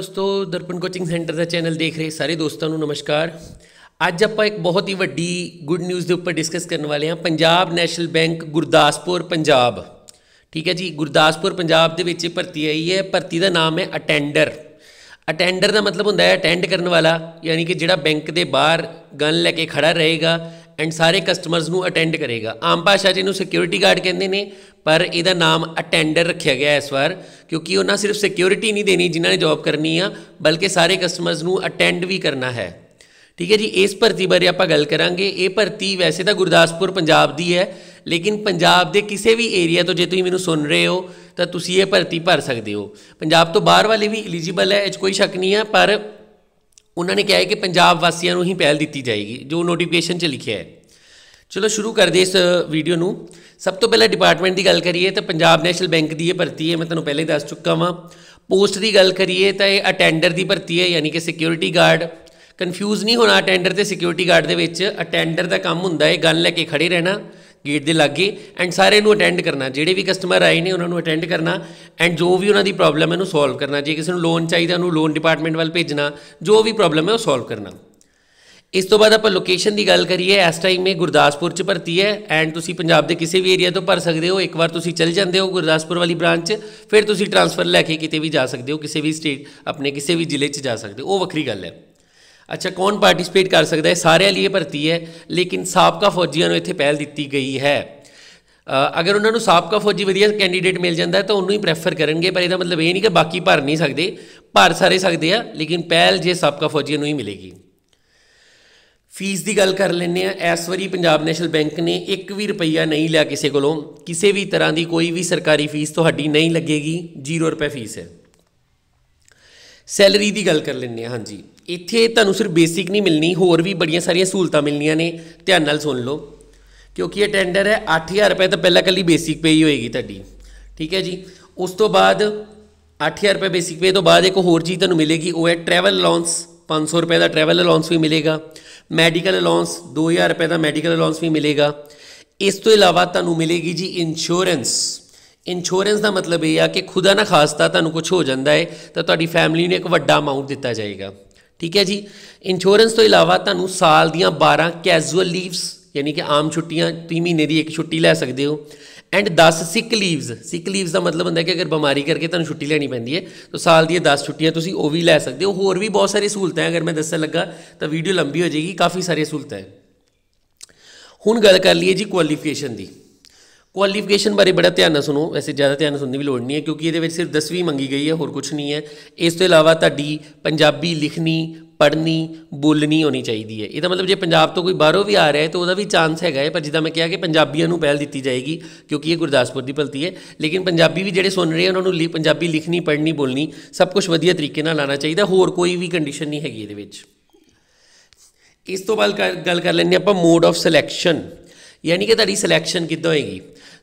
ਦੋਸਤੋ Darpan coaching centre ਦਾ channel ਦੇਖ ਰਹੇ ਸਾਰੇ ਦੋਸਤਾਂ ਨੂੰ ਨਮਸਕਾਰ ਅੱਜ ਆਪਾਂ ਇੱਕ ਬਹੁਤ ਹੀ ਵੱਡੀ ਗੁੱਡ ਨਿਊਜ਼ ਦੇ ਉੱਪਰ ਡਿਸਕਸ ਕਰਨ ਵਾਲੇ ਹਾਂ ਪੰਜਾਬ ਨੈਸ਼ਨਲ ਬੈਂਕ ਗੁਰਦਾਸਪੁਰ ਪੰਜਾਬ ਠੀਕ ਹੈ ਜੀ ਗੁਰਦਾਸਪੁਰ ਪੰਜਾਬ ਦੇ ਵਿੱਚ ਭਰਤੀ ਆਈ ਹੈ ਭਰਤੀ ਦਾ ਨਾਮ ਹੈ ਅਟੈਂਡਰ ਅਟੈਂਡਰ ਦਾ ਮਤਲਬ ਹੁੰਦਾ ਹੈ ਅਟੈਂਡ ਕਰਨ ਵਾਲਾ ਯਾਨੀ ਕਿ ਜਿਹੜਾ ਬੈਂਕ ਦੇ ਬਾਹਰ ਗਨ ਲੈ ਕੇ ਖੜਾ ਰਹੇਗਾ ਐਂਡ ਸਾਰੇ ਕਸਟਮਰਸ ਨੂੰ ਅਟੈਂਡ ਕਰੇਗਾ ਆਮ ਭਾਸ਼ਾ 'ਚ ਇਹਨੂੰ ਸਿਕਿਉਰਿਟੀ ਗਾਰਡ ਕਹਿੰਦੇ ਨੇ ਪਰ ਇਹਦਾ ਨਾਮ ਅਟੈਂਡਰ ਰੱਖਿਆ ਗਿਆ ਇਸ ਵਾਰ ਕਿਉਂਕਿ ਉਹਨਾਂ ਸਿਰਫ ਸਿਕਿਉਰਿਟੀ ਨਹੀਂ ਦੇਣੀ ਜਿਨ੍ਹਾਂ ਨੇ ਜੌਬ ਕਰਨੀ ਆ ਬਲਕਿ ਸਾਰੇ ਕਸਟਮਰਸ ਨੂੰ ਅਟੈਂਡ ਵੀ ਕਰਨਾ ਹੈ ਠੀਕ ਹੈ ਜੀ ਇਸ ਭਰਤੀ ਬਾਰੇ ਆਪਾਂ ਗੱਲ ਕਰਾਂਗੇ ਇਹ ਭਰਤੀ ਵੈਸੇ ਤਾਂ ਗੁਰਦਾਸਪੁਰ ਪੰਜਾਬ ਦੀ ਹੈ ਲੇਕਿਨ ਪੰਜਾਬ ਦੇ ਕਿਸੇ ਵੀ ਏਰੀਆ ਤੋਂ ਜੇ ਤੁਸੀਂ ਮੈਨੂੰ ਸੁਣ ਰਹੇ ਹੋ ਤਾਂ ਤੁਸੀਂ ਇਹ ਭਰਤੀ ਭਰ ਸਕਦੇ ਹੋ ਪੰਜਾਬ ਤੋਂ ਬਾਹਰ ਵਾਲੇ ਵੀ ਐਲੀਜੀਬਲ ਹੈ ਇਹ ਕੋਈ ਸ਼ੱਕ ਨਹੀਂ ਹੈ ਪਰ ਉਹਨਾਂ ਨੇ ਕਿਹਾ ਹੈ ਕਿ ਪੰਜਾਬ ਵਾਸੀਆਂ ਨੂੰ ਹੀ ਪਹਿਲ ਦਿੱਤੀ ਜਾਏਗੀ ਜੋ ਨੋਟੀਫਿਕੇਸ਼ਨ 'ਚ ਲਿਖਿਆ ਹੈ ਚਲੋ ਸ਼ੁਰੂ ਕਰਦੇ ਇਸ ਵੀਡੀਓ ਨੂੰ ਸਭ ਤੋਂ ਪਹਿਲਾਂ ਡਿਪਾਰਟਮੈਂਟ ਦੀ ਗੱਲ ਕਰੀਏ ਤਾਂ ਪੰਜਾਬ ਨੈਸ਼ਨਲ ਬੈਂਕ ਦੀ ਇਹ ਭਰਤੀ ਹੈ ਮੈਂ ਤੁਹਾਨੂੰ ਪਹਿਲੇ ਦੱਸ ਚੁੱਕਾ ਹਾਂ ਪੋਸਟ ਦੀ ਗੱਲ ਕਰੀਏ ਤਾਂ ਇਹ ਅਟੈਂਡਰ ਦੀ ਭਰਤੀ ਹੈ ਯਾਨੀ ਕਿ ਸਿਕਿਉਰਿਟੀ ਗਾਰਡ ਕਨਫਿਊਜ਼ ਨਹੀਂ ਹੋਣਾ ਅਟੈਂਡਰ ਤੇ ਸਿਕਿਉਰਿਟੀ ਗਾਰਡ ਦੇ ਵਿੱਚ ਅਟੈਂਡਰ ਦਾ ਕੰਮ ਹੁੰਦਾ ਹੈ ਗੱਲ ਲੈ ਕੇ ਖੜੇ ਰਹਿਣਾ ਗੇਟ ਦੇ ਲੱਗੇ ਐਂਡ ਸਾਰੇ ਨੂੰ ਅਟੈਂਡ ਕਰਨਾ ਜਿਹੜੇ ਵੀ ਕਸਟਮਰ ਆਏ ਨੇ ਉਹਨਾਂ ਨੂੰ ਅਟੈਂਡ ਕਰਨਾ ਐਂਡ ਜੋ ਵੀ ਉਹਨਾਂ ਦੀ ਪ੍ਰੋਬਲਮ ਹੈ ਉਹਨੂੰ ਸੋਲਵ ਕਰਨਾ ਜੇ ਕਿਸੇ ਨੂੰ ਲੋਨ ਚਾਹੀਦਾ ਉਹਨੂੰ ਲੋਨ ਡਿਪਾਰਟਮੈਂਟ ਵੱਲ ਭੇਜਣਾ ਜੋ ਵੀ ਪ੍ਰੋਬਲਮ ਹੈ ਉਹ ਸੋਲਵ ਕਰਨਾ ਇਸ ਤੋਂ ਬਾਅਦ ਆਪਾਂ ਲੋਕੇਸ਼ਨ ਦੀ ਗੱਲ ਕਰੀਏ ਇਸ ਟਾਈਮ ਇਹ ਗੁਰਦਾਸਪੁਰ ਚ ਭਰਤੀ ਹੈ ਐਂਡ ਤੁਸੀਂ ਪੰਜਾਬ ਦੇ ਕਿਸੇ ਵੀ ਏਰੀਆ ਤੋਂ ਭਰ ਸਕਦੇ ਹੋ ਇੱਕ ਵਾਰ ਤੁਸੀਂ ਚਲ ਜਾਂਦੇ ਹੋ ਗੁਰਦਾਸਪੁਰ ਵਾਲੀ ਬ੍ਰਾਂਚ ਫਿਰ ਤੁਸੀਂ ਟ੍ਰਾਂਸਫਰ ਲੈ ਕੇ ਕਿਤੇ ਵੀ ਜਾ ਸਕਦੇ ਹੋ ਕਿਸੇ ਵੀ ਸਟੇਟ ਆਪਣੇ ਕਿਸੇ ਵੀ ਜ਼ਿਲ੍ਹੇ ਚ ਜਾ ਸਕਦੇ ਹੋ ਉਹ ਵੱਖਰੀ ਗੱਲ ਹੈ ਅੱਛਾ ਕੌਣ ਪਾਰਟਿਸਿਪੇਟ ਕਰ ਸਕਦਾ ਹੈ ਸਾਰਿਆਂ ਲਈ ਭਰਤੀ ਹੈ ਲੇਕਿਨ ਸਾਬਕਾ ਫੌਜੀਆਂ ਨੂੰ ਇੱਥੇ ਪਹਿਲ ਦਿੱਤੀ ਗਈ ਹੈ ਅਗਰ ਉਹਨਾਂ ਨੂੰ ਸਾਬਕਾ ਫੌਜੀ ਵਧੀਆ ਕੈਂਡੀਡੇਟ ਮਿਲ ਜਾਂਦਾ ਹੈ ਤਾਂ ਉਹਨੂੰ ਹੀ ਪ੍ਰੈਫਰ ਕਰਨਗੇ ਪਰ ਇਹਦਾ ਮਤਲਬ ਇਹ ਨਹੀਂ ਕਿ ਬਾਕੀ ਭਰ ਨਹੀਂ ਸਕਦੇ ਭਰ ਸਾਰੇ ਸਕਦੇ ਆ ਲੇਕਿਨ ਪਹਿਲ ਜੇ ਸਾਬਕਾ ਫੌਜੀਆਂ ਨੂੰ ਹੀ ਮਿਲੇਗੀ ਫੀਸ ਦੀ ਗੱਲ ਕਰ ਲੈਂਦੇ ਆ ਇਸ ਵਾਰੀ ਪੰਜਾਬ ਨੈਸ਼ਨਲ ਬੈਂਕ ਨੇ ਇੱਕ ਵੀ ਰੁਪਈਆ ਨਹੀਂ ਲਿਆ ਕਿਸੇ ਕੋਲੋਂ ਕਿਸੇ ਵੀ ਤਰ੍ਹਾਂ ਦੀ ਕੋਈ ਵੀ ਸਰਕਾਰੀ ਫੀਸ ਤੁਹਾਡੀ ਨਹੀਂ ਲੱਗੇਗੀ 0 ਰੁਪਏ ਫੀਸ ਹੈ ਸੈਲਰੀ ਦੀ ਗੱਲ ਕਰ ਲੈਂਦੇ ਆ ਹਾਂਜੀ ਇੱਥੇ ਤੁਹਾਨੂੰ ਸਿਰਫ ਬੇਸਿਕ ਨਹੀਂ ਮਿਲਣੀ ਹੋਰ ਵੀ ਬੜੀਆਂ ਸਾਰੀਆਂ ਸਹੂਲਤਾਂ ਮਿਲਣੀਆਂ ਨੇ ਧਿਆਨ ਨਾਲ ਸੁਣ ਲਓ ਕਿਉਂਕਿ ਇਹ ਟੈਂਡਰ ਹੈ 8000 ਰੁਪਏ ਤਾਂ ਪਹਿਲਾਂ ਕੱਲੀ ਬੇਸਿਕ ਪੇ ਹੀ ਹੋਏਗੀ ਤੁਹਾਡੀ ਠੀਕ ਹੈ ਜੀ ਉਸ ਤੋਂ ਬਾਅਦ 8000 ਰੁਪਏ ਬੇਸਿਕ ਪੇ ਤੋਂ ਬਾਅਦ ਇੱਕ ਹੋਰ ਚੀਜ਼ ਤੁਹਾਨੂੰ ਮਿਲੇਗੀ ਉਹ ਹੈ ਟਰੈਵਲ ਅਲਾਉਂਸ 500 ਰੁਪਏ ਦਾ ਟਰੈਵਲ ਅਲਾਉਂਸ ਵੀ ਮਿਲੇਗਾ ਮੈਡੀਕਲ ਅਲਾਉਂਸ 2000 ਰੁਪਏ ਦਾ ਮੈਡੀਕਲ ਅਲਾਉਂਸ ਵੀ ਮਿਲੇਗਾ ਇਸ ਤੋਂ ਇਲਾਵਾ ਤੁਹਾਨੂੰ ਮਿਲੇਗੀ ਜੀ ਇੰਸ਼ੋਰੈਂਸ ਇੰਸ਼ੋਰੈਂਸ ਦਾ ਮਤਲਬ ਇਹ ਆ ਕਿ ਖੁਦਾ ਨਾ ਖਾਸਤਾ ਤੁਹਾਨੂੰ ਕੁਝ ਹੋ ਜਾਂਦਾ ਹੈ ਤਾਂ ਤੁਹਾਡੀ ਫੈਮਿਲੀ ਨੂੰ ਇੱਕ ਵੱਡਾ ਅਮਾਉਂਟ ਦਿੱਤਾ ਜਾਏਗਾ ਠੀਕ ਹੈ ਜੀ ਇੰਸ਼ੋਰੈਂਸ ਤੋਂ ਇਲਾਵਾ ਤੁਹਾਨੂੰ ਸਾਲ ਦੀਆਂ 12 ਕੈਜੂਅਲ ਲੀਵਸ ਯਾਨੀ ਕਿ ਆਮ ਛੁੱਟੀਆਂ 3 ਮਹੀਨੇ ਦੀ ਇੱਕ ਛੁੱਟੀ ਲੈ ਸਕਦੇ ਹੋ and 10 sick leaves sick leaves ਦਾ ਮਤਲਬ ਹੁੰਦਾ ਹੈ ਕਿ ਅਗਰ ਬਿਮਾਰੀ ਕਰਕੇ ਤੁਹਾਨੂੰ ਛੁੱਟੀ ਲੈਣੀ ਪੈਂਦੀ ਹੈ ਤਾਂ ਸਾਲ ਦੀਆਂ 10 ਛੁੱਟੀਆਂ ਤੁਸੀਂ ਉਹ ਵੀ ਲੈ ਸਕਦੇ ਹੋ ਹੋਰ ਵੀ ਬਹੁਤ ਸਾਰੀ ਸਹੂਲਤਾਂ ਹੈ ਅਗਰ ਮੈਂ ਦੱਸਣ ਲੱਗਾ ਤਾਂ ਵੀਡੀਓ ਲੰਬੀ ਹੋ ਜਾਏਗੀ ਕਾਫੀ ਸਾਰੀ ਸਹੂਲਤਾਂ ਹੈ ਹੁਣ ਗੱਲ ਕਰ ਲਈਏ ਜੀ ਕੁਆਲੀਫਿਕੇਸ਼ਨ ਦੀ ਕੁਆਲੀਫਿਕੇਸ਼ਨ ਬਾਰੇ ਬੜਾ ਧਿਆਨ ਨਾਲ ਸੁਣੋ ਵੈਸੇ ਜ਼ਿਆਦਾ ਧਿਆਨ ਸੁਣਨ ਦੀ ਵੀ ਲੋੜ ਨਹੀਂ ਹੈ ਕਿਉਂਕਿ ਇਹਦੇ ਵਿੱਚ ਸਿਰਫ 10ਵੀਂ ਮੰਗੀ ਗਈ ਹੈ ਹੋਰ ਕੁਝ ਨਹੀਂ ਹੈ ਇਸ ਤੋਂ ਇਲਾਵਾ ਤੁਹਾਡੀ ਪੰਜਾਬੀ ਲਿਖਣੀ ਪੜ੍ਹਨੀ ਬੋਲਣੀ ਹੋਣੀ ਚਾਹੀਦੀ ਹੈ ਇਹਦਾ ਮਤਲਬ ਜੇ ਪੰਜਾਬ ਤੋਂ ਕੋਈ ਬਾਹਰੋਂ ਵੀ ਆ ਰਿਹਾ ਹੈ ਤਾਂ ਉਹਦਾ ਵੀ ਚਾਂਸ ਹੈਗਾ ਹੈ ਪਰ ਜਿੱਦਾਂ ਮੈਂ ਕਿਹਾ ਕਿ ਪੰਜਾਬੀਆਂ ਨੂੰ ਪਹਿਲ ਦਿੱਤੀ ਜਾਏਗੀ ਕਿਉਂਕਿ ਇਹ ਗੁਰਦਾਸਪੁਰ ਦੀ ਭਲਤੀ ਹੈ ਲੇਕਿਨ ਪੰਜਾਬੀ ਵੀ ਜਿਹੜੇ ਸੁਣ ਰਹੇ ਉਹਨਾਂ ਨੂੰ ਪੰਜਾਬੀ ਲਿਖਣੀ ਪੜ੍ਹਨੀ ਬੋਲਣੀ ਸਭ ਕੁਝ ਵਧੀਆ ਤਰੀਕੇ ਨਾਲ ਆਣਾ ਚਾਹੀਦਾ ਹੋਰ ਕੋਈ ਵੀ ਕੰਡੀਸ਼ਨ ਨਹੀਂ ਹੈਗੀ ਇਹਦੇ ਵਿੱਚ ਇਸ ਤੋਂ ਬਾਅਦ ਗੱਲ ਕਰ ਲੈਂਦੇ ਆਪਾਂ ਮੋਡ ਆਫ ਸਿਲੈਕਸ਼ਨ ਯਾਨੀ ਕਿ ਤੁਹਾਡੀ ਸਿਲੈਕਸ਼ਨ ਕਿੱਦਾਂ ਹੋਏਗੀ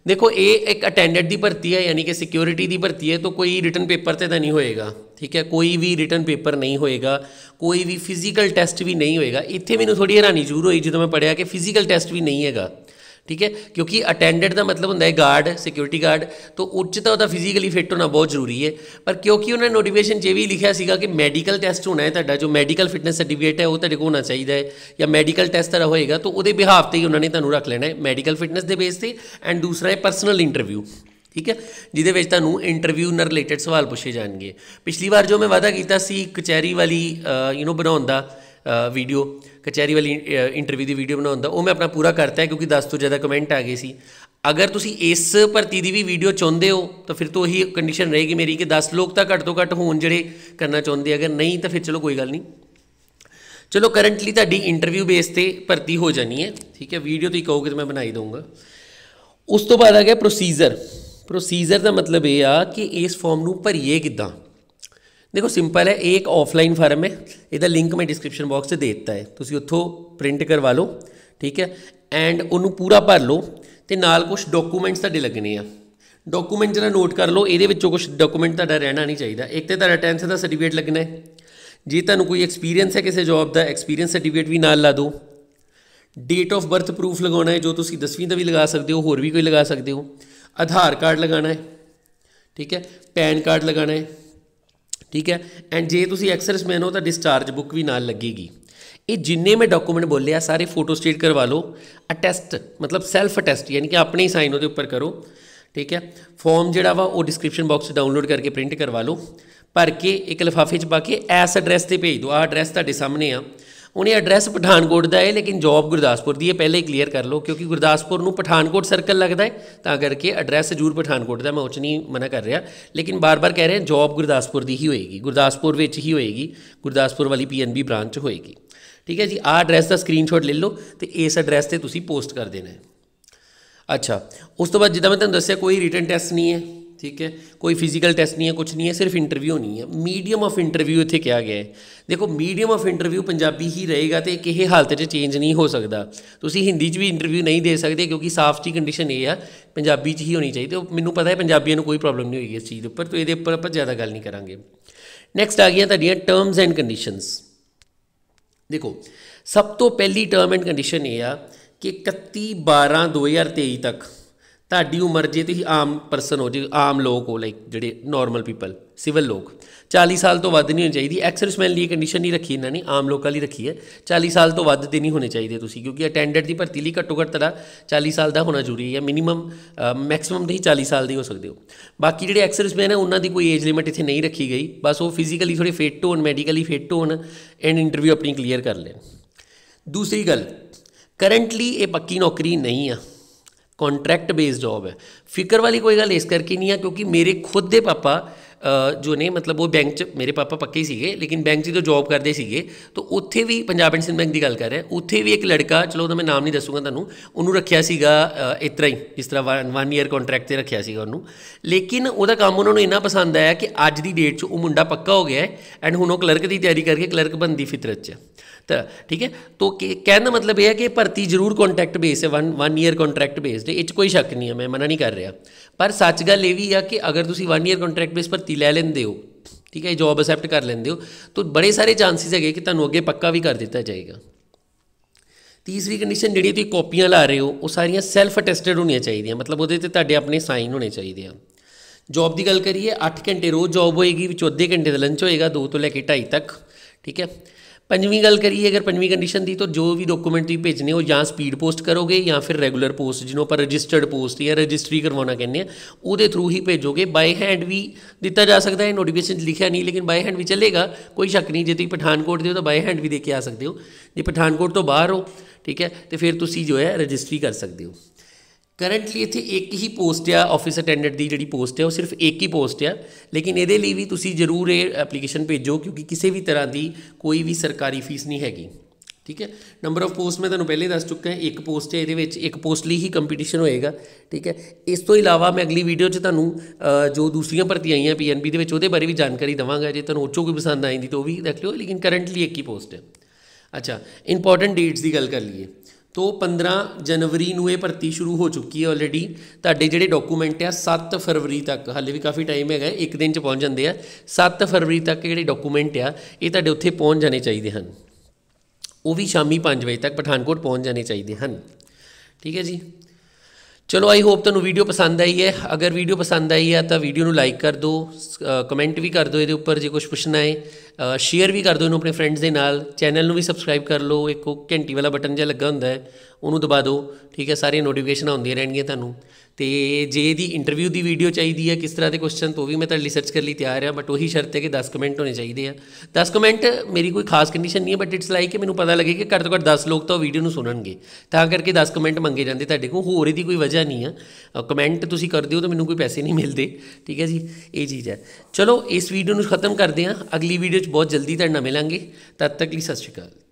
ਦੇਖੋ ਇਹ ਇੱਕ ਅਟੈਂਡੈਂਟ ਦੀ ਭਰਤੀ ਹੈ ਯਾਨੀ ਕਿ ਸਿਕਿਉਰਿਟੀ ਦੀ ਭਰਤੀ ਹੈ ਤਾਂ ਕੋਈ ਰਿਟਨ ਪੇਪਰ ਤੇ ਤਾਂ ਨਹੀਂ ਹੋਏਗਾ ਠੀਕ ਹੈ ਕੋਈ ਵੀ ਰਿਟਨ ਪੇਪਰ ਨਹੀਂ ਹੋਏਗਾ ਕੋਈ ਵੀ ਫਿਜ਼ੀਕਲ ਟੈਸਟ ਵੀ ਨਹੀਂ ਹੋਏਗਾ ਇੱਥੇ ਮੈਨੂੰ ਥੋੜੀ ਹੈਰਾਨੀ ਜ਼ਰੂਰ ਹੋਈ ਜਦੋਂ ਮੈਂ ਪੜਿਆ ਕਿ ਫਿਜ਼ੀਕਲ ਟੈਸਟ ਵੀ ਨਹੀਂ ਹੈਗਾ ਠੀਕ ਹੈ ਕਿਉਂਕਿ ਅਟੈਂਡੈਂਟ ਦਾ ਮਤਲਬ ਹੁੰਦਾ ਹੈ ਗਾਰਡ ਸਿਕਿਉਰਿਟੀ ਗਾਰਡ ਤੋਂ ਉੱਚ ਤਾਂ ਉਹਦਾ ਫਿਜ਼ੀਕਲੀ ਫਿਟ ਹੋਣਾ ਬਹੁਤ ਜ਼ਰੂਰੀ ਹੈ ਪਰ ਕਿਉਂਕਿ ਉਹਨਾਂ ਨੇ ਨੋਟੀਫਿਕੇਸ਼ਨ 'ਚ ਵੀ ਲਿਖਿਆ ਸੀਗਾ ਕਿ ਮੈਡੀਕਲ ਟੈਸਟ ਹੋਣਾ ਹੈ ਤੁਹਾਡਾ ਜੋ ਮੈਡੀਕਲ ਫਿਟਨੈਸ ਸਰਟੀਫਿਕੇਟ ਹੈ ਉਹ ਤੁਹਾਡੇ ਕੋਲ ਹੋਣਾ ਚਾਹੀਦਾ ਹੈ ਜਾਂ ਮੈਡੀਕਲ ਟੈਸਟ ਤਰ੍ਹਾਂ ਹੋਏਗਾ ਤਾਂ ਉਹਦੇ ਬਿਹਾਫ ਤੇ ਹੀ ਉਹਨਾਂ ਨੇ ਤੁਹਾਨੂੰ ਰੱਖ ਲੈਣਾ ਹੈ ਮੈਡੀਕਲ ਫਿਟਨੈਸ ਦੇ ਬੇਸ ਤੇ ਐਂਡ ਦੂਸਰਾ ਹੈ ਪਰਸਨਲ ਇੰਟਰਵਿਊ ਠੀਕ ਹੈ ਜਿਹਦੇ ਵਿੱਚ ਤੁਹਾਨੂੰ ਇੰਟਰਵਿਊ ਨਾਲ ਰਿਲੇਟਡ ਸਵਾਲ ਪੁੱਛੇ ਜਾਣਗੇ ਪਿਛਲੀ ਵਾਰ ਜੋ ਮੈਂ ਵਾਅਦਾ ਕੀਤਾ ਸੀ ਕਚਹਿਰੀ ਵਾਲੀ ਯੂ نو ਬਣਾਉਣ ਦਾ ਵੀਡੀਓ ਕਚਹਿਰੀ ਵਾਲੀ ਇੰਟਰਵਿਊ ਦੀ ਵੀਡੀਓ ਬਣਾਉਂਦਾ ਉਹ ਮੈਂ ਆਪਣਾ ਪੂਰਾ ਕਰਤਾ ਕਿਉਂਕਿ 10 ਤੋਂ ਜ਼ਿਆਦਾ ਕਮੈਂਟ ਆ ਗਏ ਸੀ ਅਗਰ ਤੁਸੀਂ ਇਸ ਭਰਤੀ ਦੀ ਵੀ ਵੀਡੀਓ ਚਾਹੁੰਦੇ ਹੋ ਤਾਂ ਫਿਰ ਤੋਂ ਉਹੀ ਕੰਡੀਸ਼ਨ ਰਹੇਗੀ ਮੇਰੀ ਕਿ 10 ਲੋਕ ਤਾਂ ਘੱਟ ਤੋਂ ਘੱਟ ਹੋਣ ਜਿਹੜੇ ਕਰਨਾ ਚਾਹੁੰਦੇ ਅਗਰ ਨਹੀਂ ਤਾਂ ਫਿਰ ਚਲੋ ਕੋਈ ਗੱਲ ਨਹੀਂ ਚਲੋ ਕਰੰਟਲੀ ਤੁਹਾਡੀ ਇੰਟਰਵਿਊ ਬੇਸ ਤੇ ਭਰਤੀ ਹੋ ਜਾਣੀ ਹੈ ਠੀਕ ਹੈ ਵੀਡੀਓ ਤੁਸੀਂ ਕਹੋਗੇ ਤਾਂ ਮੈਂ ਬਣਾਈ ਦਊਂਗਾ ਉਸ ਤੋਂ ਬਾਅਦ ਆ ਗਿਆ ਪ੍ਰੋਸੀਜਰ ਪ੍ਰੋਸੀਜਰ ਦਾ ਮਤਲਬ ਇਹ ਆ ਕਿ ਇਸ ਫਾਰਮ ਨੂੰ ਭਰੀਏ ਕਿਦਾਂ ਦੇਖੋ ਸਿੰਪਲ ਹੈ ਇਹ ਇੱਕ ਆਫਲਾਈਨ ਫਾਰਮ ਹੈ ਇਹਦਾ ਲਿੰਕ ਮੈਂ ਡਿਸਕ੍ਰਿਪਸ਼ਨ ਬਾਕਸ 'ਚ ਦੇ ਦਿੱਤਾ ਹੈ ਤੁਸੀਂ ਉੱਥੋਂ ਪ੍ਰਿੰਟ ਕਰਵਾ ਲਓ ਠੀਕ ਹੈ ਐਂਡ ਉਹਨੂੰ ਪੂਰਾ ਭਰ ਲਓ ਤੇ ਨਾਲ ਕੁਝ ਡਾਕੂਮੈਂਟਸ ਤੁਹਾਡੇ ਲੱਗਣੇ ਆ ਡਾਕੂਮੈਂਟ ਜਿਹੜਾ ਨੋਟ ਕਰ ਲਓ ਇਹਦੇ ਵਿੱਚੋਂ ਕੁਝ ਡਾਕੂਮੈਂਟ ਤੁਹਾਡਾ ਰਹਿਣਾ ਨਹੀਂ ਚਾਹੀਦਾ ਇੱਕ ਤੇ ਤੁਹਾਡਾ 10th ਦਾ ਸਰਟੀਫਿਕੇਟ ਲੱਗਣਾ ਹੈ ਜੇ ਤੁਹਾਨੂੰ ਕੋਈ ਐਕਸਪੀਰੀਅੰਸ ਹੈ ਕਿਸੇ ਜੌਬ ਦਾ ਐਕਸਪੀਰੀਅੰਸ ਸਰਟੀਫਿਕੇਟ ਵੀ ਨਾਲ ਲਾ ਦਿਓ ਡੇਟ ਆਫ ਬਰਥ ਪ੍ਰੂਫ ਲਗਾਉਣਾ ਹੈ ਜੋ ਤੁਸੀਂ 10ਵੀਂ ਦਾ ਵੀ ਲਗਾ ਸਕਦੇ ਹੋ ਹੋਰ ਵੀ ਕੋਈ ਲਗਾ ਸਕਦੇ ਹੋ ਆਧਾਰ ਕਾਰਡ ਲਗਾਉਣਾ ਹੈ ਠੀਕ ਹੈ ਪੈਨ ਕਾਰਡ ਲਗਾਉਣਾ ਹੈ ਠੀਕ ਹੈ ਐਂਡ ਜੇ ਤੁਸੀਂ ਐਕਸਰਸਮੈਨ ਹੋ ਤਾਂ ਡਿਸਚਾਰਜ ਬੁੱਕ ਵੀ ਨਾਲ ਲੱਗੇਗੀ ਇਹ ਜਿੰਨੇ ਮੈਂ ਡਾਕੂਮੈਂਟ ਬੋਲੇ ਆ ਸਾਰੇ ਫੋਟੋ ਸਟੇਟ ਕਰਵਾ ਲਓ ਅਟੈਸਟ ਮਤਲਬ ਸੈਲਫ ਅਟੈਸਟ ਯਾਨੀ ਕਿ ਆਪਣੇ ਹੀ ਸਾਈਨ ਉਹਦੇ ਉੱਪਰ ਕਰੋ ਠੀਕ ਹੈ ਫਾਰਮ ਜਿਹੜਾ ਵਾ ਉਹ ਡਿਸਕ੍ਰਿਪਸ਼ਨ ਬਾਕਸ ਡਾਊਨਲੋਡ ਕਰਕੇ ਪ੍ਰਿੰਟ ਕਰਵਾ ਲਓ ਭਰ ਕੇ ਇੱਕ ਲਿਫਾਫੇ 'ਚ ਪਾ ਕੇ ਐਸ ਐਡਰੈਸ ਤੇ ਭੇਜ ਦਿਓ ਆ ਐਡਰੈਸ ਤੁਹਾਡੇ ਸਾਹਮਣੇ ਆ ਹੁਣ ਇਹ ਐਡਰੈਸ ਪਠਾਨਕੋਟ ਦਾ ਹੈ ਲੇਕਿਨ ਜੌਬ ਗੁਰਦਾਸਪੁਰ ਦੀ ਹੈ ਪਹਿਲੇ ਹੀ ਕਲੀਅਰ ਕਰ ਲਓ ਕਿਉਂਕਿ ਗੁਰਦਾਸਪੁਰ ਨੂੰ ਪਠਾਨਕੋਟ ਸਰਕਲ ਲੱਗਦਾ ਹੈ ਤਾਂ ਕਰਕੇ ਐਡਰੈਸ ਜੂਰ ਪਠਾਨਕੋਟ ਦਾ ਮੈਂ ਉੱਚ ਨਹੀਂ ਮਨਾ ਕਰ ਰਿਹਾ ਲੇਕਿਨ ਬਾਰ-ਬਾਰ ਕਹਿ ਰਹੇ ਜੌਬ ਗੁਰਦਾਸਪੁਰ ਦੀ ਹੀ ਹੋਏਗੀ ਗੁਰਦਾਸਪੁਰ ਵਿੱਚ ਹੀ ਹੋਏਗੀ ਗੁਰਦਾਸਪੁਰ ਵਾਲੀ ਪੀਐਨਬੀ ਬ੍ਰਾਂਚ ਹੋਏਗੀ ਠੀਕ ਹੈ ਜੀ ਆਹ ਐਡਰੈਸ ਦਾ ਸਕਰੀਨਸ਼ਾਟ ਲੈ ਲਓ ਤੇ ਇਸ ਐਡਰੈਸ ਤੇ ਤੁਸੀਂ ਪੋਸਟ ਕਰ ਦੇਣਾ ਹੈ ਅੱਛਾ ਉਸ ਤੋਂ ਬਾਅਦ ਜਿੱਦਾਂ ਮੈਂ ਤੁਹਾਨੂੰ ਦੱਸਿਆ ਕੋਈ ਰਿਟਨ ਟੈਸਟ ਨਹੀਂ ਹੈ ਠੀਕ ਹੈ ਕੋਈ ਫਿਜ਼ੀਕਲ ਟੈਸਟ ਨਹੀਂ ਹੈ ਕੁਝ ਨਹੀਂ ਹੈ ਸਿਰਫ ਇੰਟਰਵਿਊ ਨਹੀਂ ਹੈ ਮੀਡੀਅਮ ਆਫ ਇੰਟਰਵਿਊ ਇੱਥੇ ਕਿਹਾ ਗਿਆ ਹੈ ਦੇਖੋ ਮੀਡੀਅਮ ਆਫ ਇੰਟਰਵਿਊ ਪੰਜਾਬੀ ਹੀ ਰਹੇਗਾ ਤੇ ਕਿਸੇ ਹਾਲਤ 'ਚ ਚੇਂਜ ਨਹੀਂ ਹੋ ਸਕਦਾ ਤੁਸੀਂ ਹਿੰਦੀ 'ਚ ਵੀ ਇੰਟਰਵਿਊ ਨਹੀਂ ਦੇ ਸਕਦੇ ਕਿਉਂਕਿ ਸਾਫ਼ ਜੀ ਕੰਡੀਸ਼ਨ ਇਹ ਆ ਪੰਜਾਬੀ 'ਚ ਹੀ ਹੋਣੀ ਚਾਹੀਦੀ ਉਹ ਮੈਨੂੰ ਪਤਾ ਹੈ ਪੰਜਾਬੀਆਂ ਨੂੰ ਕੋਈ ਪ੍ਰੋਬਲਮ ਨਹੀਂ ਹੋਏਗੀ ਇਸ ਚੀਜ਼ ਦੇ ਉੱਪਰ ਤੋਂ ਇਹਦੇ ਉੱਪਰ ਆਪਾਂ ਜ਼ਿਆਦਾ ਗੱਲ ਨਹੀਂ ਕਰਾਂਗੇ ਨੈਕਸਟ ਆ ਗਈਆਂ ਤੁਹਾਡੀਆਂ ਟਰਮਸ ਐਂਡ ਕੰਡੀਸ਼ਨਸ ਦੇਖੋ ਸਭ ਤੋਂ ਪਹਿਲੀ ਟਰਮ ਐਂਡ ਕੰਡੀਸ਼ਨ ਇਹ ਆ ਕਿ 31 12 2023 ਤੱਕ ਤੁਹਾਡੀ ਉਮਰ ਜੇ ਤੁਸੀਂ ਆਮ ਪਰਸਨ ਹੋ ਜੇ ਆਮ ਲੋਕ ਹੋ ਲਾਈਕ ਜਿਹੜੇ ਨਾਰਮਲ ਪੀਪਲ ਸਿਵਲ ਲੋਕ 40 ਸਾਲ ਤੋਂ ਵੱਧ ਨਹੀਂ ਹੋਣੀ ਚਾਹੀਦੀ ਮੈਨ ਲਈ ਕੰਡੀਸ਼ਨ ਨਹੀਂ ਰੱਖੀ ਇਹਨਾਂ ਨੇ ਆਮ ਲੋਕਾਂ ਲਈ ਰੱਖੀ ਹੈ 40 ਸਾਲ ਤੋਂ ਵੱਧ ਦੇ ਨਹੀਂ ਹੋਣੇ ਚਾਹੀਦੇ ਤੁਸੀਂ ਕਿਉਂਕਿ ਅਟੈਂਡੈਂਟ ਦੀ ਭਰਤੀ ਲਈ ਘੱਟੋ ਘੱਟ ਤਰਾ 40 ਸਾਲ ਦਾ ਹੋਣਾ ਜ਼ਰੂਰੀ ਹੈ ਮਿਨੀਮਮ ਮੈਕਸਿਮਮ ਹੀ 40 ਸਾਲ ਦੇ ਹੋ ਸਕਦੇ ਹੋ ਬਾਕੀ ਜਿਹੜੇ ਮੈਨ ਹੈ ਉਹਨਾਂ ਦੀ ਕੋਈ ਏਜ ਲਿਮਿਟ ਇੱਥੇ ਨਹੀਂ ਰੱਖੀ ਗਈ ਬਸ ਉਹ ਫਿਜ਼ੀਕਲੀ ਥੋੜੇ ਫਿਟ ਹੋਣ ਮੈਡੀਕਲੀ ਫਿਟ ਹੋਣ ਐਂਡ ਇੰਟਰਵਿਊ ਆਪਣੀ ਕਲੀਅਰ ਕਰ ਲੈਣ ਦੂਸਰੀ ਗੱਲ ਕਰੰਟਲੀ ਇਹ ਪੱਕੀ ਨੌਕਰੀ ਨਹੀਂ ਆ ਕੰਟਰੈਕਟ ਬੇਸਡ ਜੌਬ ਹੈ ਫਿਕਰ ਵਾਲੀ ਕੋਈ ਗੱਲ ਇਸ ਕਰਕੇ ਨਹੀਂ ਆ ਕਿਉਂਕਿ ਮੇਰੇ ਖੁਦ ਦੇ ਪਾਪਾ ਜੋ ਨੇ ਮਤਲਬ ਉਹ ਬੈਂਕ 'ਚ ਮੇਰੇ ਪਾਪਾ ਪੱਕੇ ਸੀਗੇ ਲੇਕਿਨ ਬੈਂਕ ਜੀ ਤੋਂ ਜੌਬ ਕਰਦੇ ਸੀਗੇ ਤਾਂ ਉੱਥੇ ਵੀ ਪੰਜਾਬ ਐਂਡ ਸਿੰਧ ਬੈਂਕ ਦੀ ਗੱਲ ਕਰ ਰਿਹਾ ਉੱਥੇ ਵੀ ਇੱਕ ਲੜਕਾ ਚਲੋ ਉਹਦਾ ਮੈਂ ਨਾਮ ਨਹੀਂ ਦੱਸੂਗਾ ਤੁਹਾਨੂੰ ਉਹਨੂੰ ਰੱਖਿਆ ਸੀਗਾ ਇਤਰਾ ਹੀ ਇਸ ਤਰ੍ਹਾਂ 1 ਇਅਰ ਕੰਟਰੈਕਟ ਤੇ ਰੱਖਿਆ ਸੀਗਾ ਉਹਨੂੰ ਲੇਕਿਨ ਉਹਦਾ ਕੰਮ ਉਹਨਾਂ ਨੂੰ ਇੰਨਾ ਪਸੰਦ ਆਇਆ ਕਿ ਅੱਜ ਦੀ ਡੇਟ 'ਚ ਉਹ ਮੁੰਡਾ ਪੱਕਾ ਹੋ ਗਿਆ ਐਂਡ ਹੁਣ ਉਹ ਕਲਰਕ ਦੀ ਤਿਆਰੀ ਕਰਕੇ ਕਲਰਕ ਬੰਦੀ ਫਿਤਰਤ 'ਚ ਤਾਂ ਠੀਕ ਹੈ ਤੋ ਕਹਿਣ ਦਾ ਮਤਲਬ ਇਹ ਹੈ ਕਿ ਭਰਤੀ ਜ਼ਰੂਰ ਕੰਟਰੈਕਟ ਬੇਸ ਹੈ 1 1 ਇਅਰ ਕੰਟਰੈਕਟ ਬੇਸਡ ਇਹ 'ਚ ਕੋਈ ਸ਼ੱਕ ਨਹੀਂ ਹੈ ਮੈਂ ਮਨਾ ਨਹੀਂ ਕਰ ਰਿਹਾ ਪਰ ਸੱਚ ਗੱਲ ਇਹ ਵੀ ਆ ਕਿ ਅਗਰ ਤੁਸੀਂ 1 ਇਅਰ ਕੰਟਰੈਕਟ ਬੇਸ ਤੀ ਲੈ ਲੈਂਦੇ ਹੋ ਠੀਕ ਹੈ ਜੌਬ ਅਸੈਪਟ ਕਰ ਲੈਂਦੇ ਹੋ ਤਾਂ ਬੜੇ ਸਾਰੇ ਚਾਂਸਸ ਹੈਗੇ ਕਿ ਤੁਹਾਨੂੰ ਅੱਗੇ ਪੱਕਾ ਵੀ ਕਰ ਦਿੱਤਾ ਜਾਏਗਾ ਤੀਸਰੀ ਕੰਡੀਸ਼ਨ ਜਿਹੜੀ ਤੁਸੀਂ ਕਾਪੀਆਂ ਲਾ ਰਹੇ ਹੋ ਉਹ ਸਾਰੀਆਂ ਸੈਲਫ ਅਟੈਸਟਡ ਹੋਣੀਆਂ ਚਾਹੀਦੀਆਂ ਮਤਲਬ ਉਹਦੇ ਤੇ ਤੁਹਾਡੇ ਆਪਣੇ ਸਾਈਨ ਹੋਣੇ ਚਾਹੀਦੇ ਆ ਜੌਬ ਦੀ ਗੱਲ ਕਰੀਏ 8 ਘੰਟੇ ਰੋਜ਼ ਜੌਬ ਹੋਏਗੀ ਵਿੱਚ ਅੱਧੇ ਘੰਟੇ ਦਾ ਲੰਚ ਹੋਏਗਾ 2 ਤੋਂ ਲੈ ਕੇ 2:30 ਤੱਕ ਠੀਕ ਹੈ ਪੰਜਵੀਂ ਗੱਲ ਕਰੀਏ ਅਗਰ ਪੰਜਵੀਂ ਕੰਡੀਸ਼ਨ ਦੀ ਤਾਂ ਜੋ ਵੀ ਡਾਕੂਮੈਂਟ ਤੁਸੀਂ ਭੇਜਨੇ ਹੋ ਜਾਂ ਸਪੀਡ ਪੋਸਟ ਕਰੋਗੇ ਜਾਂ ਫਿਰ ਰੈਗੂਲਰ ਪੋਸਟ ਜਿਹਨੂੰ ਆਪਾਂ ਰਜਿਸਟਰਡ ਪੋਸਟ ਜਾਂ ਰਜਿਸਟਰੀ ਕਰਵਾਉਣਾ ਕਹਿੰਦੇ ਆ ਉਹਦੇ ਥਰੂ ਹੀ ਭੇਜੋਗੇ ਬਾਈ ਹੈਂਡ ਵੀ ਦਿੱਤਾ ਜਾ ਸਕਦਾ ਹੈ ਨੋਟੀਫਿਕੇਸ਼ਨ ਲਿਖਿਆ ਨਹੀਂ ਲੇਕਿਨ ਬਾਈ ਹੈਂਡ ਵੀ ਚੱਲੇਗਾ ਕੋਈ ਸ਼ੱਕ ਨਹੀਂ ਜੇ ਤੁਸੀਂ ਪਠਾਨਕੋਟ ਦੇ ਹੋ ਤਾਂ ਬਾਈ ਹੈਂਡ ਵੀ ਦੇ ਕੇ ਆ ਸਕਦੇ ਹੋ ਜੇ ਪਠਾਨਕੋਟ ਤੋਂ ਬਾਹਰ ਹੋ ਠੀਕ ਹੈ ਤੇ ਫਿਰ ਤੁਸੀਂ ਜੋ ਹੈ ਰਜਿਸਟਰੀ ਕਰ ਸਕਦੇ ਹੋ ਕਰੰਟਲੀ ਇੱਥੇ ਇੱਕ ਹੀ ਪੋਸਟ ਆ ਆਫਿਸ ਅਟੈਂਡੈਂਟ ਦੀ ਜਿਹੜੀ ਪੋਸਟ ਹੈ ਉਹ ਸਿਰਫ ਇੱਕ ਹੀ ਪੋਸਟ ਆ ਲੇਕਿਨ ਇਹਦੇ ਲਈ ਵੀ ਤੁਸੀਂ ਜ਼ਰੂਰ ਇਹ ਐਪਲੀਕੇਸ਼ਨ ਭੇਜੋ ਕਿਉਂਕਿ ਕਿਸੇ ਵੀ ਤਰ੍ਹਾਂ ਦੀ ਕੋਈ ਵੀ ਸਰਕਾਰੀ ਫੀਸ ਨਹੀਂ ਹੈਗੀ ਠੀਕ ਹੈ ਨੰਬਰ ਆਫ ਪੋਸਟ ਮੈਂ ਤੁਹਾਨੂੰ ਪਹਿਲੇ ਦੱਸ ਚੁੱਕਾ ਹਾਂ ਇੱਕ ਪੋਸਟ ਹੈ ਇਹਦੇ ਵਿੱਚ ਇੱਕ ਪੋਸਟ ਲਈ ਹੀ ਕੰਪੀਟੀਸ਼ਨ ਹੋਏਗਾ ਠੀਕ ਹੈ ਇਸ ਤੋਂ ਇਲਾਵਾ ਮੈਂ ਅਗਲੀ ਵੀਡੀਓ 'ਚ ਤੁਹਾਨੂੰ ਜੋ ਦੂਸਰੀਆਂ ਭਰਤੀਆਂ ਆਈਆਂ ਪੀਐਨਬੀ ਦੇ ਵਿੱਚ ਉਹਦੇ ਬਾਰੇ ਵੀ ਜਾਣਕਾਰੀ ਦਵਾਂਗਾ ਜੇ ਤੁਹਾਨੂੰ ਉੱਚੋ ਕੋਈ ਪਸੰਦ ਆਈਂਦੀ ਤਾਂ ਉਹ ਵੀ ਦੇਖ ਲਿਓ ਲੇਕਿਨ ਕਰੰਟਲੀ ਇੱਕ ਹੀ ਪੋਸਟ ਹੈ ਅੱਛਾ ਇੰਪੋਰਟੈਂਟ ਡੇਟਸ ਦੀ ਗੱਲ ਕਰ ਲਈਏ ਤੋ 15 ਜਨਵਰੀ ਨੂੰ ਇਹ ਭਰਤੀ ਸ਼ੁਰੂ ਹੋ ਚੁੱਕੀ ਹੈ ਆਲਰੇਡੀ ਤੁਹਾਡੇ ਜਿਹੜੇ ਡਾਕੂਮੈਂਟ ਆ 7 ਫਰਵਰੀ ਤੱਕ ਹਾਲੇ ਵੀ ਕਾਫੀ ਟਾਈਮ ਹੈਗਾ ਇੱਕ ਦਿਨ ਚ ਪਹੁੰਚ ਜਾਂਦੇ ਆ 7 ਫਰਵਰੀ ਤੱਕ ਜਿਹੜੇ ਡਾਕੂਮੈਂਟ ਆ ਇਹ ਤੁਹਾਡੇ ਉੱਥੇ ਪਹੁੰਚ ਜਾਣੇ ਚਾਹੀਦੇ ਹਨ ਉਹ ਵੀ ਸ਼ਾਮੀ 5 ਵਜੇ ਤੱਕ ਪਠਾਨਕੋਟ ਪਹੁੰਚ ਜਾਣੇ ਚਾਹੀਦੇ ਹਨ ਠੀਕ ਹੈ ਜੀ ਚਲੋ ਆਈ ਹੋਪ ਤੁਹਾਨੂੰ ਵੀਡੀਓ ਪਸੰਦ ਆਈ ਹੈ ਅਗਰ ਵੀਡੀਓ ਪਸੰਦ ਆਈ ਹੈ ਤਾਂ ਵੀਡੀਓ ਨੂੰ ਲਾਈਕ ਕਰ ਦਿਓ ਕਮੈਂਟ ਵੀ ਕਰ ਦਿਓ ਇਹਦੇ ਉੱਪਰ ਜੇ ਕੁਝ ਪੁੱਛਣਾ ਹੈ ਸ਼ੇਅਰ ਵੀ ਕਰ ਦਿਓ ਇਹਨੂੰ ਆਪਣੇ ਫਰੈਂਡਸ ਦੇ ਨਾਲ ਚੈਨਲ ਨੂੰ ਵੀ ਸਬਸਕ੍ਰਾਈਬ ਕਰ ਲਓ ਇੱਕ ਘੰਟੀ ਵਾਲਾ ਬਟਨ ਜਿਹਾ ਲੱਗਾ ਹੁੰਦਾ ਹੈ ਉਹਨੂੰ ਦਬਾ ਦਿਓ ਠੀਕ ਹੈ ਸਾਰੀਆਂ ਨੋਟੀਫਿਕੇਸ਼ਨਾਂ ਆਉਂਦੀਆਂ ਰਹਿਣਗੀਆਂ ਤੁਹਾਨੂੰ ਤੇ ਜੇ ਦੀ ਇੰਟਰਵਿਊ ਦੀ ਵੀਡੀਓ ਚਾਹੀਦੀ ਹੈ ਕਿਸ ਤਰ੍ਹਾਂ ਦੇ ਕੁਐਸਚਨ ਤੋਂ ਵੀ ਮੈਂ ਤਾਂ ਰਿਸਰਚ ਕਰ ਲਈ ਤਿਆਰ ਹਾਂ ਬਟ ਉਹੀ ਸ਼ਰਤ ਹੈ ਕਿ 10 ਕਮੈਂਟ ਹੋਣੇ ਚਾਹੀਦੇ ਆ 10 ਕਮੈਂਟ ਮੇਰੀ ਕੋਈ ਖਾਸ ਕੰਡੀਸ਼ਨ ਨਹੀਂ ਹੈ ਬਟ ਇਟਸ ਲਾਈਕ ਕਿ ਮੈਨੂੰ ਪਤਾ ਲੱਗੇ ਕਿ ਘੱਟ ਤੋਂ ਘੱਟ 10 ਲੋਕ ਤਾਂ ਵੀਡੀਓ ਨੂੰ ਸੁਣਨਗੇ ਤਾਂ ਕਰਕੇ 10 ਕਮੈਂਟ ਮੰਗੇ ਜਾਂਦੇ ਤੁਹਾਡੇ ਕੋਲ ਹੋਰ ਇਹਦੀ ਕੋਈ ਵਜ੍ਹਾ ਨਹੀਂ ਆ ਕਮੈਂਟ ਤੁਸੀਂ ਕਰਦੇ ਹੋ ਤਾਂ ਮੈਨੂੰ ਕੋਈ ਪੈਸੇ ਨਹੀਂ ਮਿਲਦੇ ਠੀਕ ਹੈ ਜੀ ਇਹ ਚੀਜ਼ ਹੈ ਚਲੋ ਇਸ ਵੀਡੀਓ ਨੂੰ ਖਤਮ ਕਰਦੇ ਹਾਂ ਅਗਲੀ ਵੀਡੀਓ 'ਚ ਬਹੁਤ ਜਲਦੀ ਤੁਹਾਡੇ ਨਾਲ ਮਿਲਾਂਗੇ ਤਦ ਤੱਕ ਲਈ ਸਤਿ ਸ਼੍ਰੀ ਅਕਾਲ